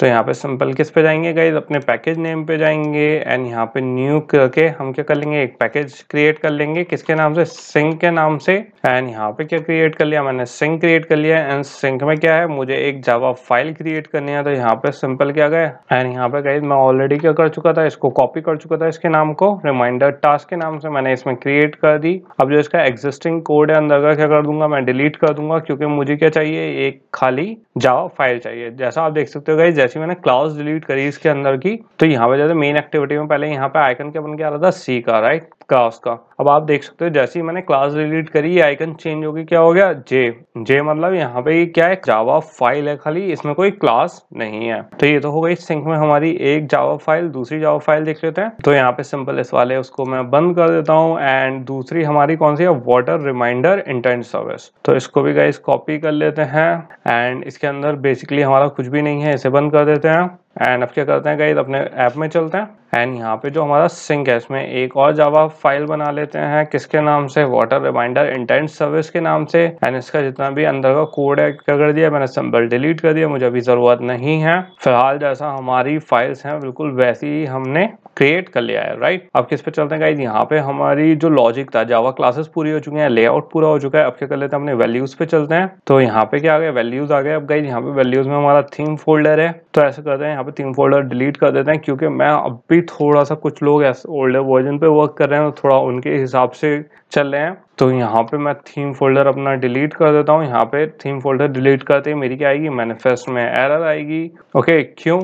तो यहाँ पे सिंपल किस पे जाएंगे गाइज अपने पैकेज नेम पे जाएंगे एंड यहाँ पे न्यू करके हम क्या कर लेंगे एक पैकेज क्रिएट कर लेंगे किसके नाम से सिंक के नाम से एंड यहाँ पे क्या क्रिएट कर लिया मैंने सिंक क्रिएट कर लिया एंड सिंक में क्या है मुझे एक जावा फाइल क्रिएट करनी है तो यहाँ पे सिंपल क्या गए एंड यहाँ पे गाइज मैं ऑलरेडी क्या कर चुका था इसको कॉपी कर चुका था इसके नाम को रिमाइंडर टास्क के नाम से मैंने इसमें क्रिएट कर दी अब जो इसका एग्जिस्टिंग कोड है अंदर का क्या कर दूंगा मैं डिलीट कर दूंगा क्योंकि मुझे क्या चाहिए एक खाली जावा फाइल चाहिए जैसा आप देख सकते हो गाइज जैसे मैंने क्लास डिलीट करी इसके अंदर की तो यहाँ पे जैसे मेन एक्टिविटी में पहले यहाँ पे आइकन क्या बन के आ रहा था सी का राइट क्लास का अब आप देख सकते हो जैसे ही मैंने क्लास डिलीट करी ये आइकन चेंज होगी क्या हो गया जे जे मतलब यहाँ पे क्या है जावा फाइल है खाली इसमें कोई क्लास नहीं है तो ये तो हो गई सिंक में हमारी एक जावा फाइल दूसरी जावा फाइल देख लेते हैं तो यहाँ पे सिंपल इस वाले उसको मैं बंद कर देता हूँ एंड दूसरी हमारी कौन सी है वॉटर रिमाइंडर इंटरनेट सर्विस तो इसको भी गाइस कॉपी कर लेते हैं एंड इसके अंदर बेसिकली हमारा कुछ भी नहीं है इसे बंद कर देते हैं एंड अब क्या करते हैं गाइज अपने ऐप में चलते हैं एंड यहाँ पे जो हमारा सिंक है इसमें एक और जावा फाइल बना लेते हैं किसके नाम से वाटर रिमाइंडर इंटेंट सर्विस के नाम से एंड इसका जितना भी अंदर का कोड है क्या कर दिया मैंने सिंबल डिलीट कर दिया मुझे अभी ज़रूरत नहीं है फिलहाल जैसा हमारी फाइल्स हैं बिल्कुल वैसी ही हमने क्रिएट कर लिया है राइट अब किस पे चलते हैं गाइज यहाँ पे हमारी जो लॉजिक था जावा क्लासेस पूरी हो चुकी हैं लेआउट पूरा हो चुका है अब क्या कर लेते हैं अपने वैल्यूज पे चलते हैं तो यहाँ पे क्या आ गया वैल्यूज आ गए अब गाइज यहाँ पे वैल्यूज में हमारा थीम फोल्डर है तो ऐसे करते हैं यहाँ पे थीम फोल्डर डिलीट कर देते हैं क्योंकि मैं अब भी थोड़ा सा कुछ लोग ओल्डर वर्जन पे वर्क कर रहे हैं तो थोड़ा उनके हिसाब से चल रहे हैं तो यहाँ पे मैं थीम फोल्डर अपना डिलीट कर देता हूँ यहाँ पे थीम फोल्डर डिलीट करते ही मेरी क्या आएगी मैनिफेस्ट में एरर आएगी ओके क्यों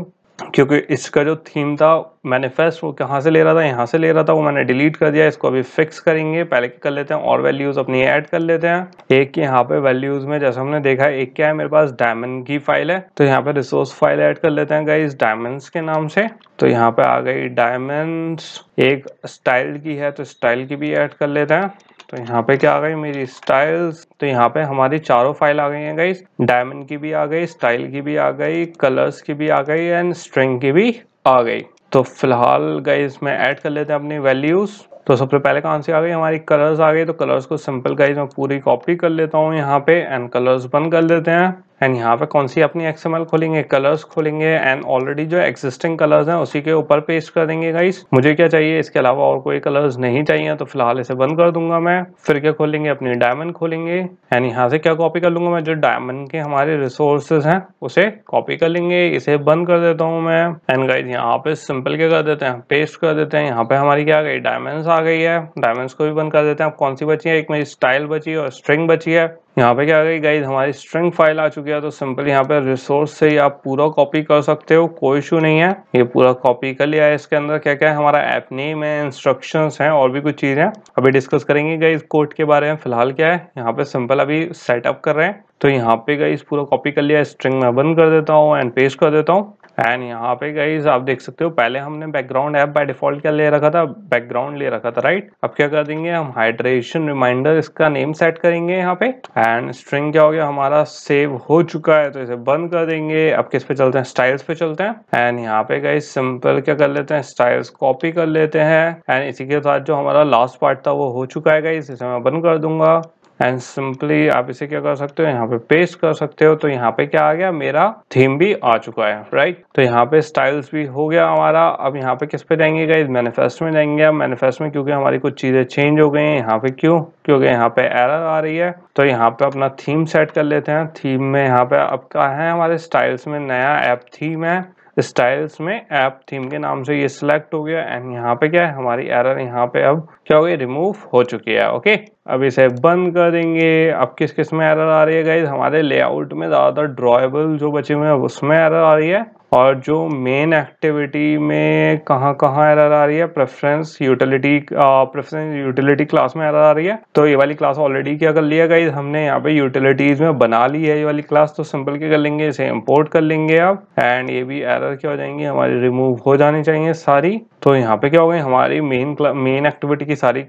क्योंकि इसका जो थीम था मैनिफेस्ट वो कहाँ से ले रहा था यहाँ से ले रहा था वो मैंने डिलीट कर दिया इसको अभी फिक्स करेंगे पहले कर लेते हैं और वैल्यूज़ अपनी ऐड कर लेते हैं एक यहाँ पे वैल्यूज़ में जैसे हमने देखा एक क्या है मेरे पास डायमंड की फाइल है तो यहाँ पे रिसोर्स फाइल ऐड कर लेते हैं गाइज डायमंड के नाम से तो यहाँ पे आ गई डायमंड एक स्टाइल की है तो स्टाइल की भी एड कर लेते हैं तो यहाँ पे क्या आ गई मेरी स्टाइल्स तो यहाँ पे हमारी चारों फाइल आ गई हैं गई डायमंड की भी आ गई स्टाइल की भी आ गई कलर्स की भी आ गई एंड स्ट्रिंग की भी आ गई तो फिलहाल गई मैं ऐड कर लेते हैं अपनी वैल्यूज़ तो सबसे पहले कहाँ से आ गई हमारी कलर्स आ गई तो कलर्स को सिंपल गाइज मैं पूरी कॉपी कर लेता हूँ यहाँ पे एंड कलर्स बंद कर देते हैं एंड यहाँ पे कौन सी अपनी एक्सएमएल खोलेंगे कलर्स खोलेंगे एंड ऑलरेडी जो एक्सिस्टिंग कलर्स हैं उसी के ऊपर पेस्ट कर देंगे गाइस मुझे क्या चाहिए इसके अलावा और कोई कलर्स नहीं चाहिए तो फिलहाल इसे बंद कर दूंगा मैं फिर क्या खोलेंगे अपनी डायमंड खोलेंगे एंड यहाँ से क्या कॉपी कर लूंगा मैं जो डायमंड के हमारे रिसोर्सेज हैं उसे कॉपी कर लेंगे इसे बंद कर देता हूँ मैं एंड गाइज यहाँ पे सिंपल क्या कर देते हैं पेस्ट कर देते हैं यहाँ पे हमारी क्या गई डायमंड आ गई है डायमंड को भी बंद कर देते हैं अब कौन सी बची है एक मेरी स्टाइल बची है और स्ट्रिंग बची है यहाँ पे क्या आ गई गाइज हमारी स्ट्रिंग फाइल आ चुकी है तो सिंपल यहाँ पे रिसोर्स से आप पूरा कॉपी कर सकते हो कोई इशू नहीं है ये पूरा कॉपी कर लिया है इसके अंदर क्या क्या है हमारा ऐप नेम है इंस्ट्रक्शन है और भी कुछ चीजें अभी डिस्कस करेंगे गाइज कोर्ट के बारे में फिलहाल क्या है यहाँ पे सिंपल अभी सेटअप कर रहे हैं तो यहाँ पे गाइज पूरा कॉपी कर लिया स्ट्रिंग में बंद कर देता हूँ एंड पेस्ट कर देता हूँ एंड यहाँ पे गाइज आप देख सकते हो पहले हमने बैकग्राउंड ऐप बाय डिफॉल्ट क्या ले रखा था बैकग्राउंड ले रखा था राइट अब क्या कर देंगे हम हाइड्रेशन रिमाइंडर इसका नेम सेट करेंगे यहाँ पे एंड स्ट्रिंग क्या हो गया हमारा सेव हो चुका है तो इसे बंद कर देंगे अब किस पे चलते हैं स्टाइल्स पे चलते हैं एंड यहाँ पे गाइज सिंपल क्या कर लेते हैं स्टाइल्स कॉपी कर लेते हैं एंड इसी के साथ जो हमारा लास्ट पार्ट था वो हो चुका है गाइज इसे मैं बंद कर दूंगा एंड सिंपली आप इसे क्या कर सकते हो यहाँ पे पेस्ट कर सकते हो तो यहाँ पे क्या आ गया मेरा थीम भी आ चुका है राइट तो यहाँ पे स्टाइल्स भी हो गया हमारा अब यहाँ पे किस पे जाएंगे गाइज मैनिफेस्ट में जाएंगे अब मैनिफेस्ट में क्योंकि हमारी कुछ चीज़ें चेंज हो गई हैं यहाँ पे क्यों क्योंकि यहाँ पे एरर आ रही है तो यहाँ पे अपना थीम सेट कर लेते हैं थीम में यहाँ पे अब क्या है हमारे स्टाइल्स में नया एप थीम है स्टाइल्स में ऐप थीम के नाम से ये सिलेक्ट हो गया एंड यहाँ पे क्या है हमारी एरर यहाँ पे अब क्या हो गई रिमूव हो चुकी है ओके अब इसे बंद कर देंगे अब किस किस में एरर आ रही है गाइज हमारे लेआउट में ज़्यादातर ड्रॉएबल जो बचे हुए हैं उसमें एरर आ रही है और जो मेन एक्टिविटी में कहाँ कहाँ एरर आ रही है preference utility preference utility class में एरर आ रही है तो ये वाली क्लास ऑलरेडी क्या कर लिया गई हमने यहाँ पे यूटिलिटीज में बना ली है ये वाली क्लास तो सिंपल क्या कर लेंगे इसे इम्पोर्ट कर लेंगे आप एंड ये भी एरर क्या हो जाएंगी हमारी रिमूव हो जानी चाहिए सारी तो यहाँ पे क्या हो गई हमारी मेन मेन एक्टिविटी की सारी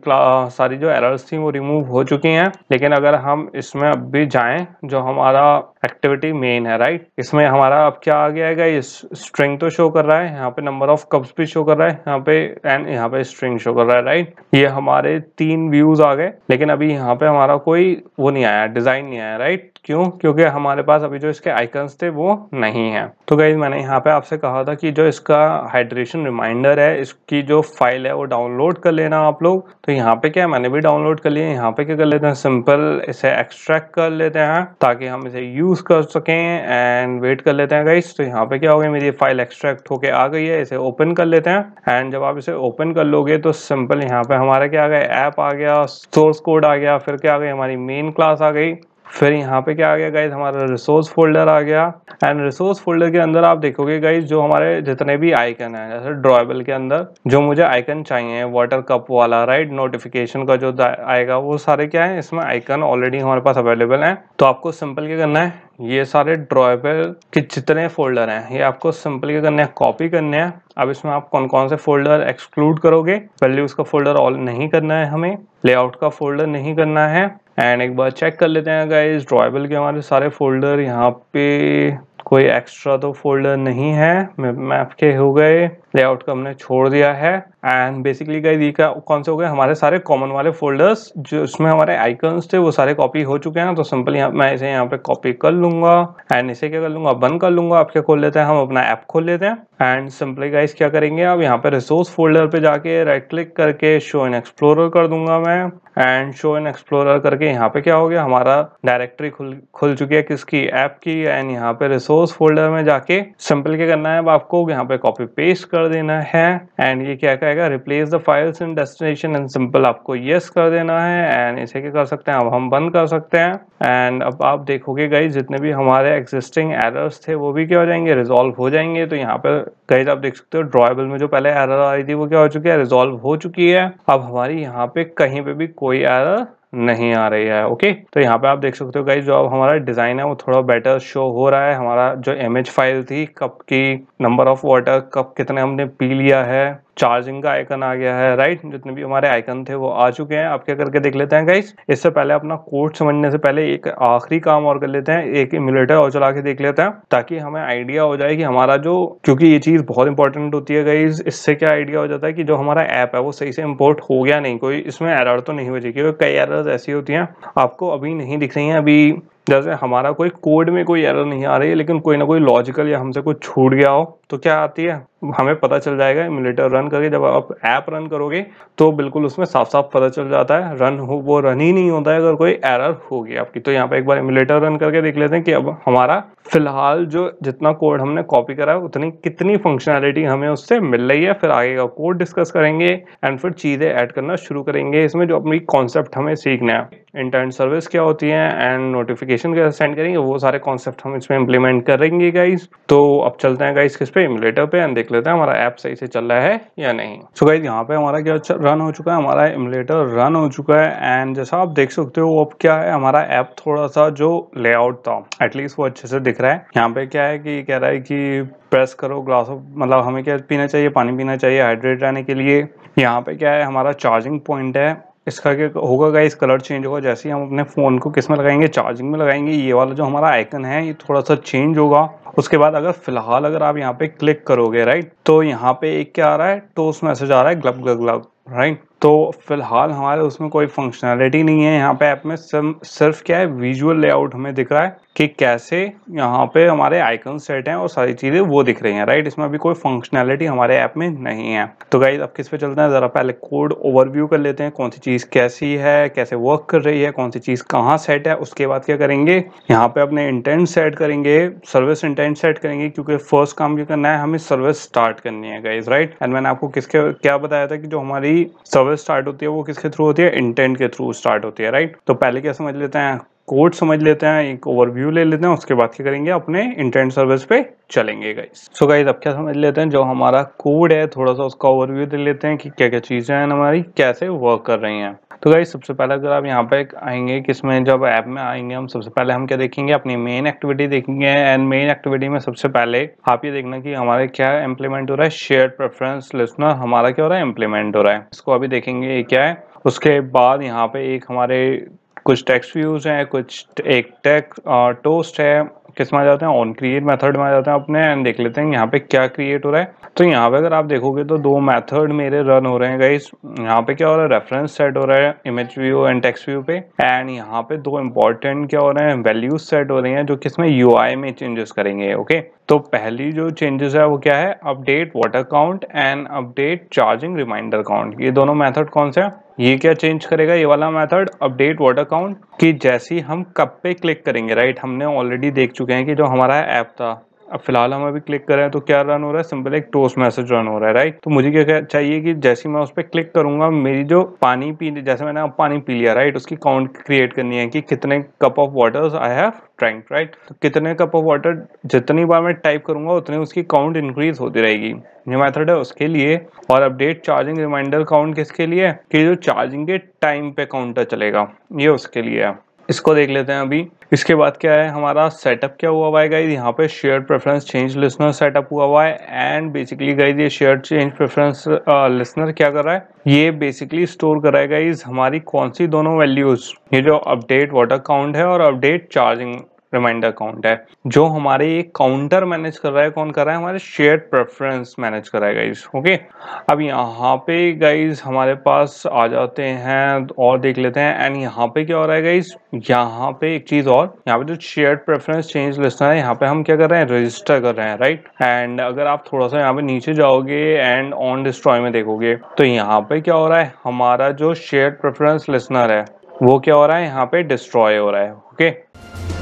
सारी जो एरर्स थी वो रिमूव हो चुकी हैं लेकिन अगर हम इसमें अब भी जाएं जो हमारा एक्टिविटी मेन है राइट इसमें हमारा अब क्या आ गया है स्ट्रिंग तो शो कर रहा है यहाँ पे नंबर ऑफ कप्स भी शो कर रहा है यहाँ पे एंड यहाँ पे स्ट्रिंग शो कर रहा है राइट ये हमारे तीन व्यूज आ गए लेकिन अभी यहाँ पे हमारा कोई वो नहीं आया डिजाइन नहीं आया राइट क्यों क्योंकि हमारे पास अभी जो इसके आइकन्स थे वो नहीं है तो गई मैंने यहाँ पे आपसे कहा था कि जो इसका हाइड्रेशन रिमाइंडर है इसकी जो फाइल है वो डाउनलोड कर लेना आप लोग तो यहाँ पे क्या मैंने भी डाउनलोड कर लिया यहाँ पे क्या कर लेते हैं सिंपल इसे एक्सट्रैक्ट कर लेते हैं ताकि हम इसे यूज कर सकें एंड वेट कर लेते हैं गाइस तो यहाँ पे क्या हो गया मेरी फाइल एक्सट्रैक्ट होके आ गई है इसे ओपन कर लेते हैं एंड जब आप इसे ओपन कर लोगे तो सिंपल यहाँ पे हमारा क्या आ गया ऐप आ गया सोर्स कोड आ गया फिर क्या आ गई हमारी मेन क्लास आ गई फिर यहाँ पे क्या आ गया गाइज हमारा रिसोर्स फोल्डर आ गया एंड रिसोर्स फोल्डर के अंदर आप देखोगे गाइज जो हमारे जितने भी आइकन हैं जैसे ड्रॉएबल के अंदर जो मुझे आइकन चाहिए वाटर कप वाला राइट नोटिफिकेशन का जो आएगा वो सारे क्या है इसमें आइकन ऑलरेडी हमारे पास अवेलेबल हैं तो आपको सिंपल क्या करना है ये सारे ड्रॉएबल के जितने फोल्डर हैं ये आपको सिंपल क्या करने हैं कॉपी करने हैं अब इसमें आप कौन कौन से फोल्डर एक्सक्लूड करोगे पहले उसका फोल्डर ऑल नहीं करना है हमें लेआउट का फोल्डर नहीं करना है एंड एक बार चेक कर लेते हैं गाइज ड्रॉएबल के हमारे सारे फोल्डर यहाँ पे कोई एक्स्ट्रा तो फोल्डर नहीं है मैप के हो गए लेआउट को हमने छोड़ दिया है एंड बेसिकली गाइज ये का कौन से हो गए हमारे सारे कॉमन वाले फोल्डर्स जो उसमें हमारे आइकन्स थे वो सारे कॉपी हो चुके हैं तो यहाँ मैं इसे यहाँ पे कॉपी कर लूंगा एंड इसे क्या कर लूंगा बंद कर लूंगा आप क्या खोल लेते हैं हम अपना ऐप खोल लेते हैं एंड सिंपली गाइस क्या करेंगे अब यहाँ पे रिसोर्स फोल्डर पे जाके राइट क्लिक करके शो इन एक्सप्लोरर कर दूंगा मैं एंड शो इन एक्सप्लोरर करके यहाँ पे क्या हो गया हमारा डायरेक्टरी खुल खुल चुकी है किसकी ऐप की एंड यहाँ पे रिसोर्स फोल्डर में जाके सिंपल क्या करना है अब आपको यहाँ पे कॉपी पेस्ट कर देना है एंड ये क्या कहेगा replace the files in destination and simple आपको यस yes कर देना है एंड इसे क्या कर सकते हैं अब हम बंद कर सकते हैं एंड अब आप देखोगे गाइज जितने भी हमारे एग्जिस्टिंग एरर्स थे वो भी क्या हो जाएंगे रिजोल्व हो जाएंगे तो यहाँ पर गाइज आप देख सकते हो ड्रॉएबल में जो पहले एरर आ रही थी वो क्या हो चुकी है रिजोल्व हो चुकी है अब हमारी यहाँ पे कहीं पे भी कोई एरर नहीं आ रही है ओके तो यहाँ पे आप देख सकते हो गाइज जो अब हमारा डिज़ाइन है वो थोड़ा बेटर शो हो रहा है हमारा जो इमेज फाइल थी कप की नंबर ऑफ वाटर कप कितने हमने पी लिया है चार्जिंग का आइकन आ गया है राइट जितने भी हमारे आइकन थे वो आ चुके हैं आप क्या करके देख लेते हैं गाइस इससे पहले अपना कोड समझने से पहले एक आखिरी काम और कर लेते हैं एक इम्यूलेटर और चला के देख लेते हैं ताकि हमें आइडिया हो जाए कि हमारा जो क्योंकि ये चीज़ बहुत इंपॉर्टेंट होती है गाइज इससे क्या आइडिया हो जाता है कि जो हमारा ऐप है वो सही से इम्पोर्ट हो गया नहीं कोई इसमें एरर तो नहीं हो क्योंकि कई एरर ऐसी होती है आपको अभी नहीं दिख रही है अभी जैसे हमारा कोई कोड में कोई एरर नहीं आ रही है लेकिन कोई ना कोई लॉजिकल या हमसे कुछ छूट गया हो तो क्या आती है हमें पता चल जाएगा इम्यूलेटर रन करके जब आप ऐप रन करोगे तो बिल्कुल उसमें साफ साफ पता चल जाता है रन हो वो रन ही नहीं होता है अगर कोई एरर होगी आपकी तो यहाँ पे एक बार इम्यूलेटर रन करके देख लेते हैं कि अब हमारा फिलहाल जो जितना कोड हमने कॉपी करा है उतनी कितनी फंक्शनैलिटी हमें उससे मिल रही है फिर आगे का कोड डिस्कस करेंगे एंड फिर चीज़ें ऐड करना शुरू करेंगे इसमें जो अपनी कॉन्सेप्ट हमें सीखना है इंटरनेट सर्विस क्या होती है एंड नोटिफिकेशन कैसे सेंड करेंगे वो सारे कॉन्सेप्ट हम इसमें इंप्लीमेंट करेंगे गाइज तो अब चलते हैं गाइज किस पे इमुलेटर पे एंड देख लेते हैं हमारा ऐप सही से चल रहा है या नहीं सो गाइज यहाँ पे हमारा क्या रन हो चुका है हमारा इमुलेटर रन हो चुका है एंड जैसा आप देख सकते हो अब क्या है हमारा ऐप थोड़ा सा जो लेआउट था एटलीस्ट वो अच्छे से दिख रहा है यहाँ पे क्या है कि कह रहा है कि प्रेस करो ग्लास ऑफ मतलब हमें क्या पीना चाहिए पानी पीना चाहिए हाइड्रेट रहने के लिए यहाँ पे क्या है हमारा चार्जिंग पॉइंट है इसका क्या होगा गाइस कलर चेंज होगा जैसे ही हम अपने फ़ोन को किस में लगाएंगे चार्जिंग में लगाएंगे ये वाला जो हमारा आइकन है ये थोड़ा सा चेंज होगा उसके बाद अगर फिलहाल अगर आप यहाँ पे क्लिक करोगे राइट तो यहाँ पे एक क्या आ रहा है टोस मैसेज आ रहा है ग्लब ग्लब ग्लब राइट तो फिलहाल हमारे उसमें कोई फंक्शनैलिटी नहीं है यहाँ पे ऐप में सिर्फ क्या है विजुअल लेआउट हमें दिख रहा है कि कैसे यहाँ पे हमारे आइकन सेट हैं और सारी चीज़ें वो दिख रही हैं राइट इसमें अभी कोई फंक्शनैलिटी हमारे ऐप में नहीं है तो गाइज अब किस पे चलते हैं ज़रा पहले कोड ओवरव्यू कर लेते हैं कौन सी चीज़ कैसी है कैसे वर्क कर रही है कौन सी चीज़ कहाँ सेट है उसके बाद क्या करेंगे यहाँ पे अपने इंटेंट सेट करेंगे सर्विस इंटेंट सेट करेंगे क्योंकि फर्स्ट काम क्या करना है हमें सर्विस स्टार्ट करनी है गाइज राइट एंड मैंने आपको किसके क्या बताया था कि जो हमारी सर्विस स्टार्ट होती है वो किसके थ्रू होती है इंटेंट के थ्रू स्टार्ट होती है राइट तो पहले क्या समझ लेते हैं कोड समझ लेते हैं एक ओवरव्यू ले लेते हैं उसके बाद क्या करेंगे अपने इंटरनेट सर्विस पे चलेंगे गाइस सो गाइस अब क्या समझ लेते हैं जो हमारा कोड है थोड़ा सा उसका ओवरव्यू दे लेते हैं कि क्या क्या चीज़ें हैं हमारी कैसे वर्क कर रही हैं तो गाइस सबसे पहले अगर आप यहाँ पे आएंगे किसमें जब ऐप में आएंगे हम सबसे पहले हम क्या देखेंगे अपनी मेन एक्टिविटी देखेंगे एंड मेन एक्टिविटी में सबसे पहले आप ये देखना कि हमारे क्या इम्प्लीमेंट हो रहा है शेयर प्रेफरेंस लिस्टनर हमारा क्या हो रहा है इम्प्लीमेंट हो रहा है इसको अभी देखेंगे क्या है उसके बाद यहाँ पे एक हमारे कुछ टेक्स्ट व्यूज हैं कुछ एक टेक्स टोस्ट है किस में आ जाते हैं ऑन क्रिएट मेथड में आ जाते हैं अपने एंड देख लेते हैं यहाँ पे क्या क्रिएट हो रहा है तो यहाँ पे अगर आप देखोगे तो दो मेथड मेरे रन हो रहे हैं गाइस यहाँ पे क्या हो रहा है रेफरेंस सेट हो रहा है image view and text view पे एंड यहाँ पे दो इंपॉर्टेंट क्या हो रहे हैं वैल्यूज सेट हो रही हैं जो किसमें यू में चेंजेस करेंगे ओके तो पहली जो चेंजेस है वो क्या है update water count and update charging reminder count ये दोनों मेथड कौन से है ये क्या चेंज करेगा ये वाला मेथड अपडेट वर्ड अकाउंट कि जैसे ही हम कब पे क्लिक करेंगे राइट हमने ऑलरेडी देख चुके हैं कि जो हमारा ऐप था अब फिलहाल हम अभी क्लिक करें तो क्या रन हो रहा है सिंपल एक टोस्ट मैसेज रन हो रहा है राइट तो मुझे क्या चाहिए कि जैसे मैं उस पर क्लिक करूंगा मेरी जो पानी पी जैसे मैंने अब पानी पी लिया राइट उसकी काउंट क्रिएट करनी है कि कितने cup of water I have drank right तो कितने कप ऑफ वाटर जितनी बार मैं टाइप करूंगा उतनी उसकी काउंट इंक्रीज होती रहेगी ये मैथड है उसके लिए और अपडेट चार्जिंग रिमाइंडर काउंट किसके लिए कि जो चार्जिंग के टाइम पे काउंटर चलेगा ये उसके लिए है इसको देख लेते हैं अभी इसके बाद क्या है हमारा सेटअप क्या हुआ हुआ है गाइज यहाँ पे share preference change listener setup हुआ हुआ है एंड बेसिकली गाइज ये शेयर चेंज प्रेफरेंस लिसनर क्या कर रहा है ये बेसिकली स्टोर कर रहा है गाइज हमारी कौन सी दोनों वैल्यूज ये जो अपडेट वाटर काउंट है और अपडेट चार्जिंग रिमाइंडर अकाउंट है जो हमारे ये काउंटर मैनेज कर रहा है कौन कर रहा है हमारे शेयर प्रेफरेंस मैनेज कर रहा है गाइज ओके अब यहाँ पे गाइज हमारे पास आ जाते हैं और देख लेते हैं एंड यहाँ पे क्या हो रहा है गाइज यहाँ पे एक चीज और यहाँ पे जो शेयर प्रेफरेंस चेंज लिस्ट है यहाँ पे हम क्या कर रहे हैं रजिस्टर कर रहे हैं राइट एंड अगर आप थोड़ा सा यहाँ पे नीचे जाओगे एंड ऑन डिस्ट्रॉय में देखोगे तो यहाँ पे क्या हो रहा है हमारा जो शेयर प्रेफरेंस लिस्नर है वो क्या हो रहा है यहाँ पे डिस्ट्रॉय हो रहा है ओके okay?